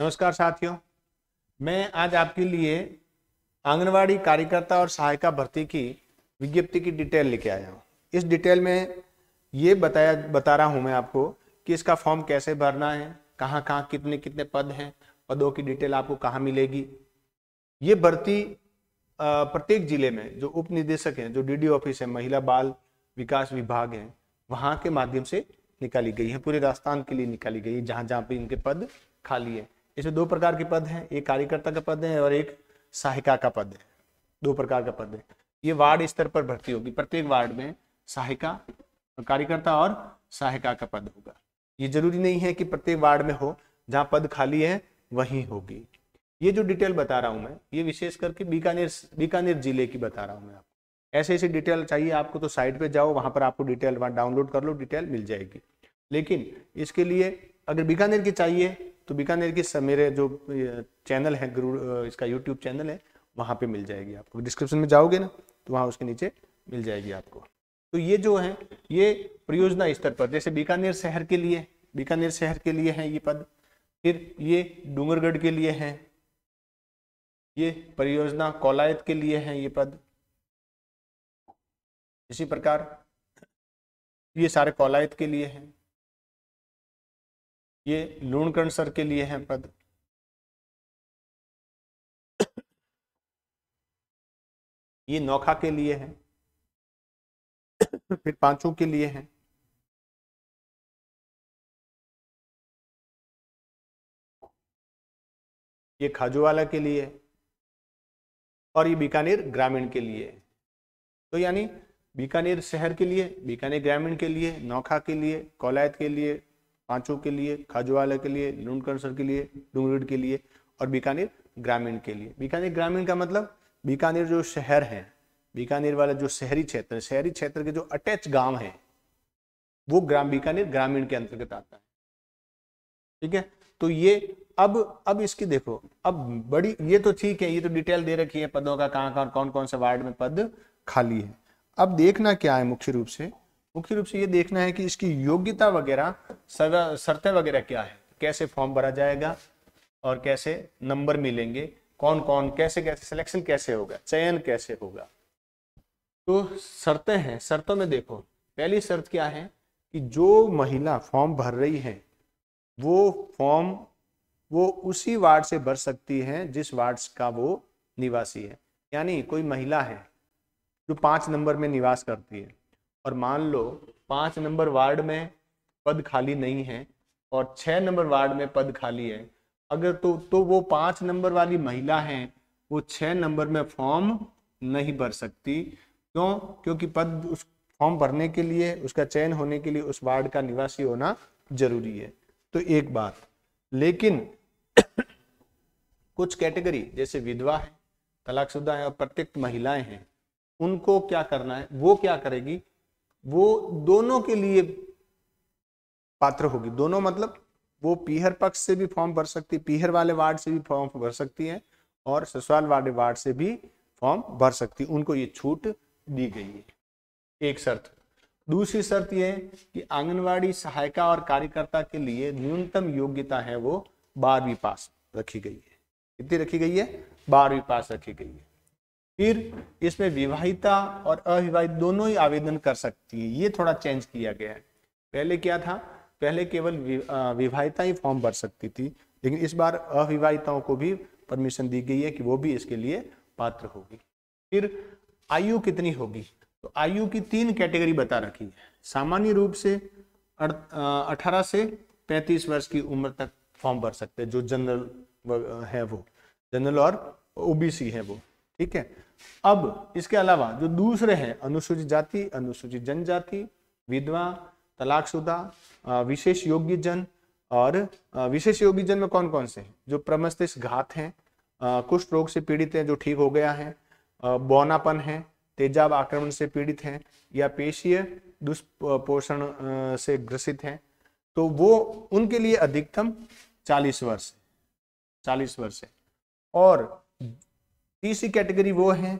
नमस्कार साथियों मैं आज आपके लिए आंगनवाड़ी कार्यकर्ता और सहायिका भर्ती की विज्ञप्ति की डिटेल लेके आया हूँ इस डिटेल में ये बताया बता रहा हूँ मैं आपको कि इसका फॉर्म कैसे भरना है कहाँ कहाँ कितने कितने पद हैं पदों की डिटेल आपको कहाँ मिलेगी ये भर्ती प्रत्येक जिले में जो उप निदेशक हैं जो डी ऑफिस है महिला बाल विकास विभाग है वहाँ के माध्यम से निकाली गई है पूरे राजस्थान के लिए निकाली गई है जहाँ जहाँ पे इनके पद खाली है इसमें दो प्रकार के पद हैं एक कार्यकर्ता का पद है और एक सहायिका का पद है दो प्रकार का पद है ये वार्ड स्तर पर भर्ती होगी प्रत्येक वार्ड में सहायिका कार्यकर्ता और सहायिका का पद होगा ये जरूरी नहीं है कि प्रत्येक वार्ड में हो जहाँ पद खाली है वहीं होगी ये जो डिटेल बता रहा हूँ मैं ये विशेष करके बीकानेर बीकानेर जिले की बता रहा हूँ मैं आपको ऐसे ऐसे डिटेल चाहिए आपको तो साइट पे जाओ वहाँ पर आपको डिटेल वहाँ डाउनलोड कर लो डिटेल मिल जाएगी लेकिन इसके लिए अगर बीकानेर की चाहिए तो बीकानेर की मेरे जो चैनल है गुरु इसका यूट्यूब चैनल है वहाँ पे मिल जाएगी आपको डिस्क्रिप्शन में जाओगे ना तो वहाँ उसके नीचे मिल जाएगी आपको तो ये जो है ये परियोजना स्तर पर जैसे बीकानेर शहर के लिए बीकानेर शहर के लिए है ये पद फिर ये डूंगरगढ़ के लिए है ये परियोजना कौलायत के लिए है ये पद इसी प्रकार ये सारे कौलायत के लिए हैं ये लूणकर्ण सर के लिए हैं पद ये नौखा के लिए है फिर पांचों के लिए है ये खाजूवाला के लिए और ये बीकानेर ग्रामीण के लिए है तो यानी बीकानेर शहर के लिए बीकानेर ग्रामीण के लिए नौखा के लिए कोलायत के लिए पांचों के लिए खाजवाला के लिए लूनकर सर के लिए डूंगरीड के लिए और बीकानेर ग्रामीण के लिए बीकानेर ग्रामीण का मतलब बीकानेर जो शहर है बीकानेर वाला जो शहरी क्षेत्र है शहरी क्षेत्र के जो अटैच गांव है वो ग्राम बीकानेर ग्रामीण के अंतर्गत आता है ठीक है तो ये अब अब इसकी देखो अब बड़ी ये तो ठीक है ये तो डिटेल दे रखी है पदों का कहां कहाँ कौन कौन से वार्ड में पद खाली है अब देखना क्या है मुख्य रूप से मुख्य रूप से ये देखना है कि इसकी योग्यता वगैरह शर्तें वगैरह क्या है कैसे फॉर्म भरा जाएगा और कैसे नंबर मिलेंगे कौन कौन कैसे कैसे सिलेक्शन कैसे होगा चयन कैसे होगा तो शर्तें हैं शर्तों में देखो पहली शर्त क्या है कि जो महिला फॉर्म भर रही है वो फॉर्म वो उसी वार्ड से भर सकती है जिस वार्ड का वो निवासी है यानी कोई महिला है जो पांच नंबर में निवास करती है और मान लो पांच नंबर वार्ड में पद खाली नहीं है और छ नंबर वार्ड में पद खाली है अगर तो तो वो पांच नंबर वाली महिला है वो छः नंबर में फॉर्म नहीं भर सकती क्यों क्योंकि पद उस फॉर्म भरने के लिए उसका चयन होने के लिए उस वार्ड का निवासी होना जरूरी है तो एक बात लेकिन कुछ कैटेगरी जैसे विधवा है तलाकशुदा है और प्रत्येक महिलाएं हैं उनको क्या करना है वो क्या करेगी वो दोनों के लिए पात्र होगी दोनों मतलब वो पीहर पक्ष से भी फॉर्म भर सकती है पीहर वाले वार्ड से भी फॉर्म भर सकती है और ससुराल वाले वार्ड से भी फॉर्म भर सकती है उनको ये छूट दी गई है एक शर्त दूसरी शर्त यह कि आंगनवाड़ी सहायिका और कार्यकर्ता के लिए न्यूनतम योग्यता है वो बारहवीं पास रखी गई है कितनी रखी गई है बारहवीं पास रखी गई है फिर इसमें विवाहिता और अविवाहित दोनों ही आवेदन कर सकती है ये थोड़ा चेंज किया गया है पहले क्या था पहले केवल विवाहिता ही फॉर्म भर सकती थी लेकिन इस बार अविवाहिताओं को भी परमिशन दी गई है कि वो भी इसके लिए पात्र होगी फिर आयु कितनी होगी तो आयु की तीन कैटेगरी बता रखी है सामान्य रूप से अठारह से पैंतीस वर्ष की उम्र तक फॉर्म भर सकते हैं जो जनरल है वो जनरल और ओबीसी है वो ठीक है अब इसके अलावा जो दूसरे हैं अनुसूचित जाति अनुसूचित जनजाति विधवा तलाकशुदा विशेष योग्य जन और विशेष योग्य जन में कौन कौन से हैं जो प्रमस्तिष्क घात हैं कुष्ठ रोग से पीड़ित हैं जो ठीक हो गया है बौनापन है तेजाब आक्रमण से पीड़ित हैं या पेशीय दुष्पोषण से ग्रसित हैं तो वो उनके लिए अधिकतम चालीस वर्ष चालीस वर्ष है और तीसरी कैटेगरी वो है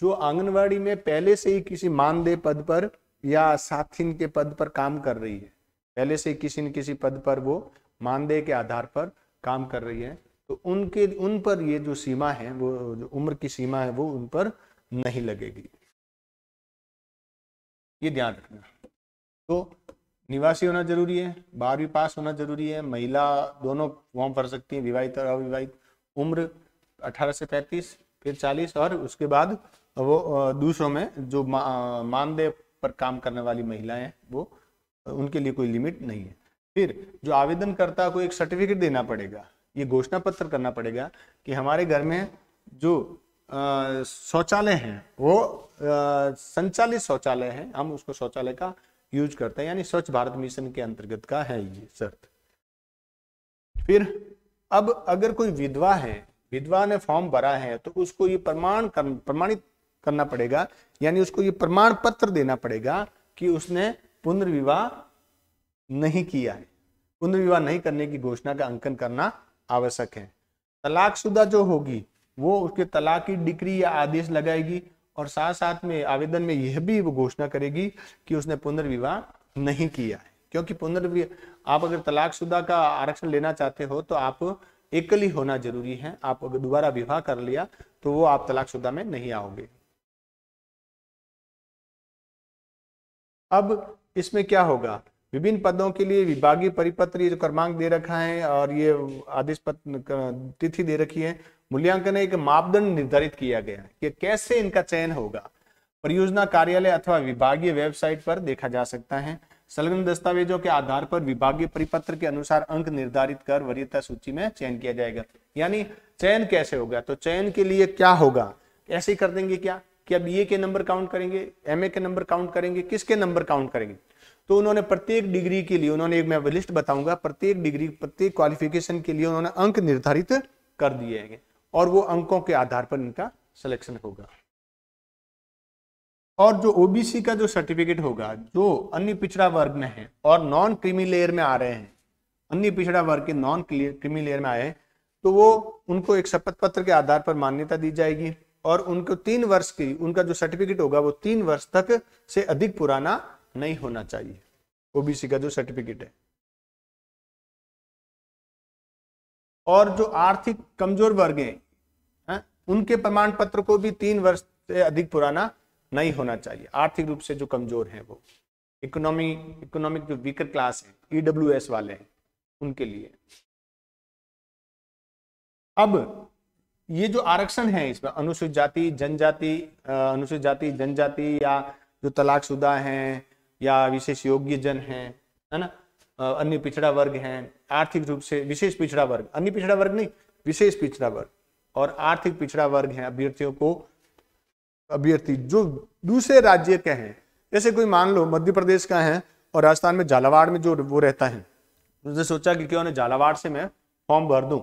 जो आंगनवाड़ी में पहले से ही किसी मानदेय पद पर या साथिन के पद पर काम कर रही है पहले से किसी न किसी पद पर वो मानदेय के आधार पर काम कर रही है तो उनके उन पर ये जो सीमा है वो जो उम्र की सीमा है वो उन पर नहीं लगेगी ये ध्यान रखना तो निवासी होना जरूरी है बारहवीं पास होना जरूरी है महिला दोनों फॉर्म भर सकती है विवाहित और अविवाहित उम्र 18 से फिर चालीस और उसके बाद वो दूसरों में जो मानदेय पर काम करने वाली महिलाएं वो उनके लिए कोई लिमिट नहीं है फिर जो आवेदनकर्ता को एक सर्टिफिकेट देना पड़ेगा ये घोषणा पत्र करना पड़ेगा कि हमारे घर में जो शौचालय हैं वो संचालित शौचालय हैं हम उसको शौचालय का यूज करते हैं यानी स्वच्छ भारत मिशन के अंतर्गत का है ये शर्त फिर अब अगर कोई विधवा है विधवा ने फॉर्म भरा है तो उसको ये प्रमाण कर, प्रमाणित करना पड़ेगा यानी उसको ये प्रमाण पत्र देना पड़ेगा कि उसने पुनर्विवाह नहीं किया है पुनर्विवाह नहीं करने की घोषणा का अंकन करना आवश्यक है तलाकशुदा जो होगी वो उसके तलाक की डिग्री या आदेश लगाएगी और साथ साथ में आवेदन में यह भी वो घोषणा करेगी कि उसने पुनर्विवाह नहीं किया है क्योंकि पुनर्विवाह आप अगर तलाकशुदा का आरक्षण लेना चाहते हो तो आप एकली होना जरूरी है आप अगर दोबारा विवाह कर लिया तो वो आप तलाकशुदा में नहीं आओगे अब इसमें क्या होगा विभिन्न पदों के लिए विभागीय परिपत्र ये जो क्रमांक दे रखा है और ये आदेश तिथि दे रखी है मूल्यांकन एक मापदंड निर्धारित किया गया है कि कैसे इनका चयन होगा परियोजना कार्यालय अथवा विभागीय वेबसाइट पर देखा जा सकता है संलग्न दस्तावेजों के आधार पर विभागीय परिपत्र के अनुसार अंक निर्धारित कर वरीयता सूची में चयन किया जाएगा यानी चयन कैसे होगा तो चयन के लिए क्या होगा ऐसे ही कर देंगे क्या कि अब ये के नंबर काउंट करेंगे एम के नंबर काउंट करेंगे किसके नंबर काउंट करेंगे तो उन्होंने प्रत्येक डिग्री के लिए उन्होंने एक मैं लिस्ट बताऊंगा प्रत्येक डिग्री प्रत्येक क्वालिफिकेशन के लिए उन्होंने अंक निर्धारित कर दिए हैं और वो अंकों के आधार पर इनका सिलेक्शन होगा और जो ओबीसी का जो सर्टिफिकेट होगा जो अन्य पिछड़ा वर्ग में है और नॉन क्रीमी लेयर में आ रहे हैं अन्य पिछड़ा वर्ग के नॉन क्रीमी लेयर में आए हैं तो वो उनको एक शपथ पत्र के आधार पर मान्यता दी जाएगी और उनको तीन वर्ष की उनका जो सर्टिफिकेट होगा वो तीन वर्ष तक से अधिक पुराना नहीं होना चाहिए ओबीसी का जो सर्टिफिकेट है और जो आर्थिक कमजोर वर्ग है उनके प्रमाण पत्र को भी तीन वर्ष से अधिक पुराना नहीं होना चाहिए आर्थिक रूप से जो कमजोर हैं वो इकोनॉमी इकोनॉमिक जो वीकर क्लास है ई वाले हैं उनके लिए अब ये जो आरक्षण है इसमें अनुसूचित जाति जनजाति अनुसूचित जाति जनजाति या जो तलाकशुदा हैं या विशेष योग्य जन है ना अन्य पिछड़ा वर्ग हैं आर्थिक रूप से विशेष पिछड़ा वर्ग अन्य पिछड़ा वर्ग नहीं विशेष पिछड़ा वर्ग और आर्थिक पिछड़ा वर्ग है अभ्यर्थियों को अभ्यर्थी जो दूसरे राज्य के हैं जैसे कोई मान लो मध्य प्रदेश का है और राजस्थान में झालावाड़ में जो वो रहता है उसने सोचा कि क्यों झालावाड़ से मैं फॉर्म भर दूं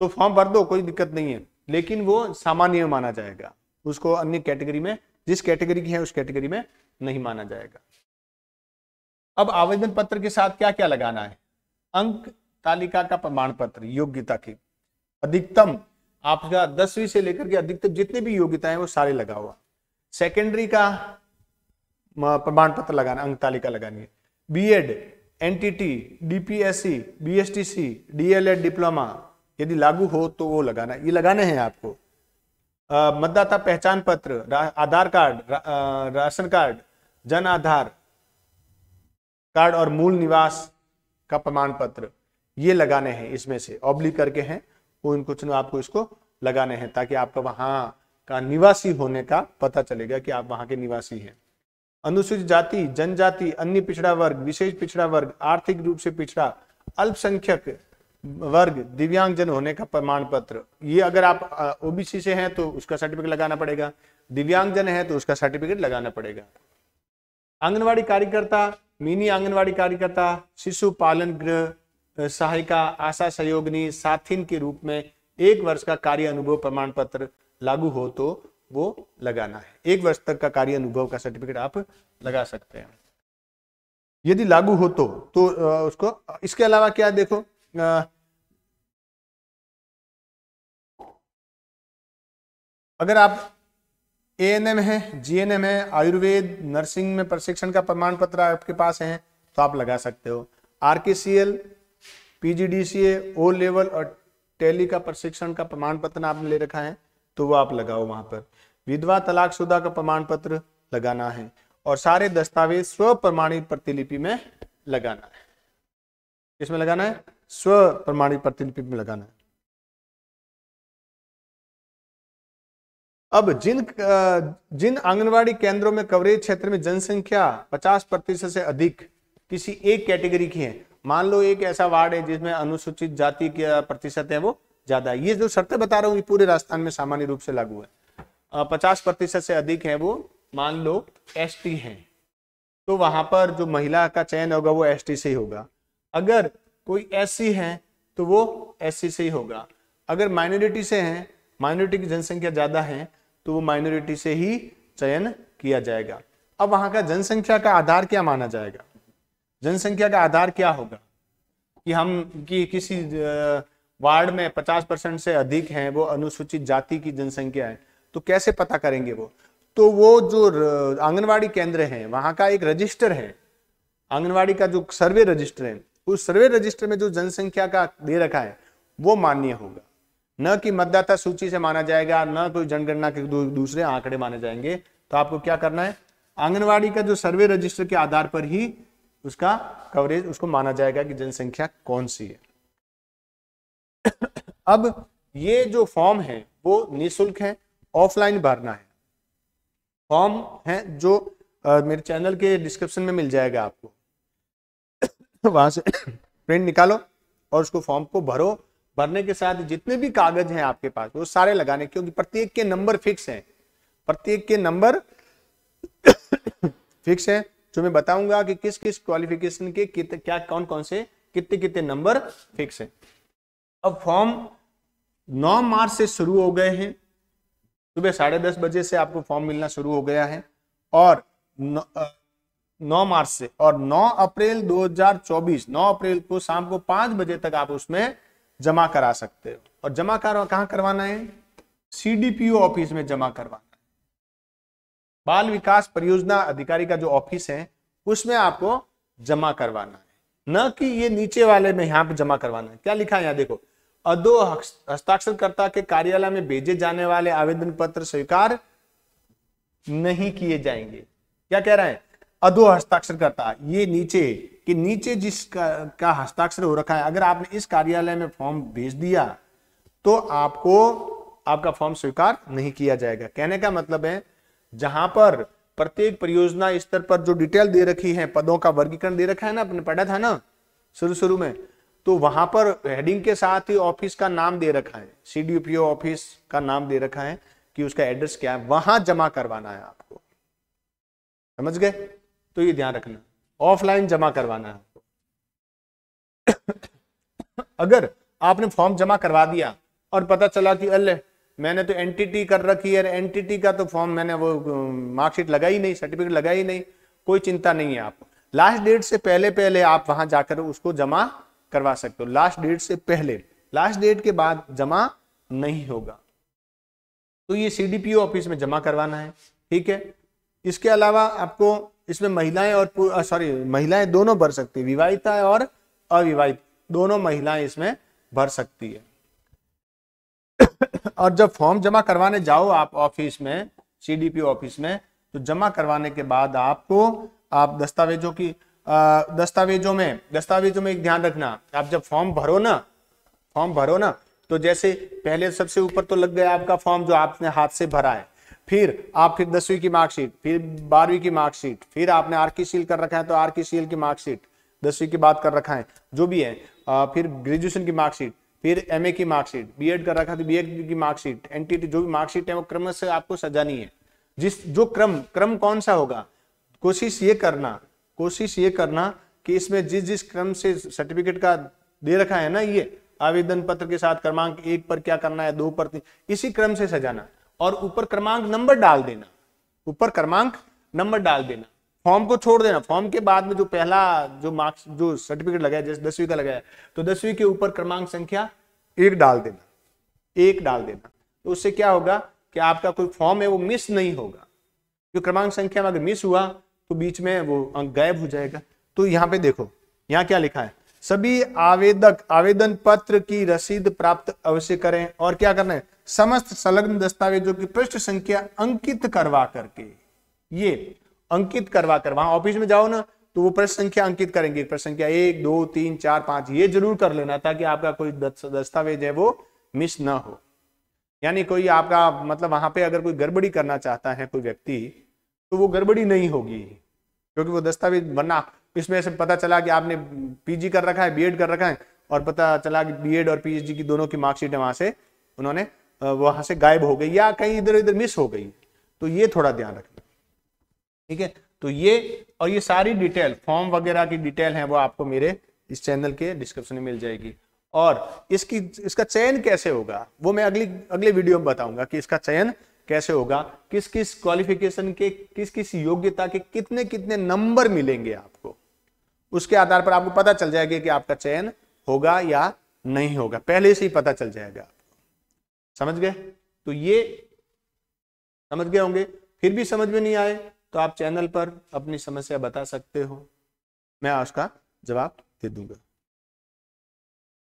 तो फॉर्म भर दो कोई दिक्कत नहीं है लेकिन वो सामान्य माना जाएगा उसको अन्य कैटेगरी में जिस कैटेगरी की है उस कैटेगरी में नहीं माना जाएगा अब आवेदन पत्र के साथ क्या क्या लगाना है अंक तालिका का प्रमाण पत्र योग्यता की अधिकतम आपका दसवीं से लेकर के अधिकतर जितनी भी योग्यताएं वो सारे लगा हुआ सेकेंडरी का प्रमाण पत्र लगाना अंक तालिका लगानी है B Ed N T T D P S C T C D L DElEd diploma यदि लागू हो तो वो लगाना ये लगाने हैं आपको मतदाता पहचान पत्र आधार कार्ड रा, आ, राशन कार्ड जन आधार कार्ड और मूल निवास का प्रमाण पत्र ये लगाने हैं इसमें से ऑब्लिक करके हैं उन कुछ ना आपको इसको लगाने हैं ताकि आपका वहां का निवासी होने का पता चलेगा कि आप वहां के निवासी हैं अनुसूचित जाति जनजाति अन्य पिछड़ा वर्ग विशेष पिछड़ा वर्ग आर्थिक रूप से पिछड़ा अल्पसंख्यक वर्ग दिव्यांगजन होने का प्रमाण पत्र ये अगर आप ओबीसी से हैं तो उसका सर्टिफिकेट लगाना पड़ेगा दिव्यांगजन है तो उसका सर्टिफिकेट लगाना पड़ेगा आंगनवाड़ी कार्यकर्ता मिनी आंगनवाड़ी कार्यकर्ता शिशु पालन गृह सहायिका आशा सहयोगनी साथिन के रूप में एक वर्ष का कार्य अनुभव प्रमाण पत्र लागू हो तो वो लगाना है एक वर्ष तक का कार्य अनुभव का सर्टिफिकेट आप लगा सकते हैं यदि लागू हो तो तो उसको इसके अलावा क्या देखो आ, अगर आप ए एन एम है जी एन एम है आयुर्वेद नर्सिंग में प्रशिक्षण का प्रमाण पत्र आपके पास है तो आप लगा सकते हो R K C L PGDCA O level और टेली का प्रशिक्षण का प्रमाण पत्र आपने ले रखा है तो वो आप लगाओ वहां पर विधवा तलाकशुदा का प्रमाण पत्र लगाना है और सारे दस्तावेज स्व प्रमाणित प्रतिलिपि में लगाना है इसमें लगाना है स्व प्रमाणित प्रतिलिपि में लगाना है अब जिन जिन आंगनवाड़ी केंद्रों में कवरेज क्षेत्र में जनसंख्या 50 प्रतिशत से अधिक किसी एक कैटेगरी की है मान लो एक ऐसा वार्ड है जिसमें अनुसूचित जाति का प्रतिशत है वो ज्यादा है ये जो शर्तें बता रहा हूँ ये पूरे राजस्थान में सामान्य रूप से लागू है पचास प्रतिशत से अधिक है वो मान लो एस टी है तो वहां पर जो महिला का चयन होगा वो एस टी से ही होगा अगर कोई एस है तो वो एस से ही होगा अगर माइनॉरिटी से है माइनॉरिटी की जनसंख्या ज्यादा है तो वो माइनॉरिटी से ही चयन किया जाएगा अब वहां का जनसंख्या का आधार क्या माना जाएगा जनसंख्या का आधार क्या होगा कि हम कि किसी वार्ड में 50 परसेंट से अधिक हैं वो अनुसूचित जाति की जनसंख्या है तो कैसे पता करेंगे वो तो वो जो आंगनवाड़ी केंद्र है वहां का एक रजिस्टर है आंगनवाड़ी का जो सर्वे रजिस्टर है उस सर्वे रजिस्टर में जो जनसंख्या का दे रखा है वो मान्य होगा न कि मतदाता सूची से माना जाएगा न कोई जनगणना के दूसरे आंकड़े माने जाएंगे तो आपको क्या करना है आंगनवाड़ी का जो सर्वे रजिस्टर के आधार पर ही उसका कवरेज उसको माना जाएगा कि जनसंख्या कौन सी है अब ये जो फॉर्म है वो निःशुल्क है ऑफलाइन भरना है फॉर्म है जो आ, मेरे चैनल के डिस्क्रिप्शन में मिल जाएगा आपको वहां से प्रिंट निकालो और उसको फॉर्म को भरो भरने के साथ जितने भी कागज हैं आपके पास वो सारे लगाने क्योंकि प्रत्येक के नंबर फिक्स हैं प्रत्येक के नंबर फिक्स हैं जो मैं बताऊंगा कि किस किस क्वालिफिकेशन के कित, क्या कौन कौन से कितने कितने नंबर फिक्स है अब फॉर्म 9 मार्च से शुरू हो गए हैं सुबह साढ़े दस बजे से आपको फॉर्म मिलना शुरू हो गया है और नौ मार्च से और 9 अप्रैल 2024 9 अप्रैल को शाम को पांच बजे तक आप उसमें जमा करा सकते हो और जमा कहाँ करवाना है सी ऑफिस में जमा करवाना बाल विकास परियोजना अधिकारी का जो ऑफिस है उसमें आपको जमा करवाना है न कि ये नीचे वाले में यहाँ पे जमा करवाना है क्या लिखा है यहाँ देखो अदो हस्ताक्षरकर्ता के कार्यालय में भेजे जाने वाले आवेदन पत्र स्वीकार नहीं किए जाएंगे क्या कह रहे हैं अधो हस्ताक्षरकर्ता ये नीचे कि नीचे जिसका का हस्ताक्षर हो रखा है अगर आपने इस कार्यालय में फॉर्म भेज दिया तो आपको आपका फॉर्म स्वीकार नहीं किया जाएगा कहने का मतलब है जहां पर प्रत्येक परियोजना स्तर पर जो डिटेल दे रखी है पदों का वर्गीकरण दे रखा है ना अपने पढ़ा था ना शुरू शुरू में तो वहां पर हेडिंग के साथ ही ऑफिस का नाम दे रखा है सीडीपीओ ऑफिस का नाम दे रखा है कि उसका एड्रेस क्या है वहां जमा करवाना है आपको समझ गए तो ये ध्यान रखना ऑफलाइन जमा करवाना है आपको अगर आपने फॉर्म जमा करवा दिया और पता चला कि अल्ले मैंने तो एंटिटी कर रखी है एंटिटी का तो फॉर्म मैंने वो मार्कशीट लगाई नहीं सर्टिफिकेट लगाई नहीं कोई चिंता नहीं है आप लास्ट डेट से पहले पहले आप वहां जाकर उसको जमा करवा सकते हो लास्ट डेट से पहले लास्ट डेट के बाद जमा नहीं होगा तो ये सीडीपीओ ऑफिस में जमा करवाना है ठीक है इसके अलावा आपको इसमें महिलाएं और सॉरी महिलाएं दोनों भर सकती है विवाहिता और अविवाहित दोनों महिलाएं इसमें भर सकती है और जब फॉर्म जमा करवाने जाओ आप ऑफिस में सीडीपी ऑफिस में तो जमा करवाने के बाद आपको आप दस्तावेजों की दस्तावेजों में दस्तावेजों में एक ध्यान रखना आप जब फॉर्म भरो ना फॉर्म भरो ना तो जैसे पहले सबसे ऊपर तो लग गया आपका फॉर्म जो आपने हाथ से भरा है फिर आप फिर दसवीं की मार्कशीट फिर बारहवीं की मार्कशीट फिर आपने आर की सील कर रखा है तो आर की सील की मार्कशीट दसवीं की बात कर रखा है जो भी है फिर ग्रेजुएशन की मार्कशीट फिर एमए की मार्कशीट बीएड कर रखा बी बीएड की मार्कशीट एनटीटी जो भी मार्कशीट है वो क्रम से आपको सजानी है जिस जो क्रम क्रम कौन सा होगा कोशिश ये करना कोशिश ये करना कि इसमें जिस जिस क्रम से सर्टिफिकेट का दे रखा है ना ये आवेदन पत्र के साथ क्रमांक एक पर क्या करना है दो पर तीन इसी क्रम से सजाना और ऊपर क्रमांक नंबर डाल देना ऊपर क्रमांक नंबर डाल देना फॉर्म को छोड़ देना फॉर्म के बाद में जो पहला जो मार्क्स जो सर्टिफिकेट लगाया जैसे दसवीं का लगाया तो दसवीं के ऊपर क्रमांक संख्या एक डाल देना एक डाल देना तो उससे क्या होगा कि आपका कोई फॉर्म है वो मिस नहीं होगा जो क्रमांक संख्या में अगर मिस हुआ तो बीच में वो अंक गायब हो जाएगा तो यहाँ पे देखो यहाँ क्या लिखा है सभी आवेदक आवेदन पत्र की रसीद प्राप्त अवश्य करें और क्या करना है समस्त संलग्न दस्तावेजों की पृष्ठ संख्या अंकित करवा करके ये अंकित करवा कर वहां ऑफिस में जाओ ना तो वो प्रश्न संख्या अंकित करेंगे प्रश्न संख्या एक दो तीन चार पांच ये जरूर कर लेना ताकि आपका कोई दस्तावेज है वो मिस ना हो यानी कोई आपका मतलब वहां पे अगर कोई गड़बड़ी करना चाहता है कोई व्यक्ति तो वो गड़बड़ी नहीं होगी क्योंकि वो दस्तावेज बनना इसमें से पता चला कि आपने पीजी कर रखा है बीएड कर रखा है और पता चला कि बीएड और पीएचडी की दोनों की मार्कशीट वहां से उन्होंने वहां से गायब हो गई या कहीं इधर उधर मिस हो गई तो ये थोड़ा ध्यान रखना ठीक है तो ये और ये सारी डिटेल फॉर्म वगैरह की डिटेल है वो आपको मेरे इस चैनल के डिस्क्रिप्शन में मिल जाएगी और इसकी इसका चयन कैसे होगा वो मैं अगली अगले वीडियो में बताऊंगा कि इसका चयन कैसे होगा किस किस क्वालिफिकेशन के किस किस योग्यता के कितने कितने नंबर मिलेंगे आपको उसके आधार पर आपको पता चल जाएगा कि आपका चयन होगा या नहीं होगा पहले से ही पता चल जाएगा आपको समझ गए तो ये समझ गए होंगे फिर भी समझ में नहीं आए तो आप चैनल पर अपनी समस्या बता सकते हो मैं उसका जवाब दे दूंगा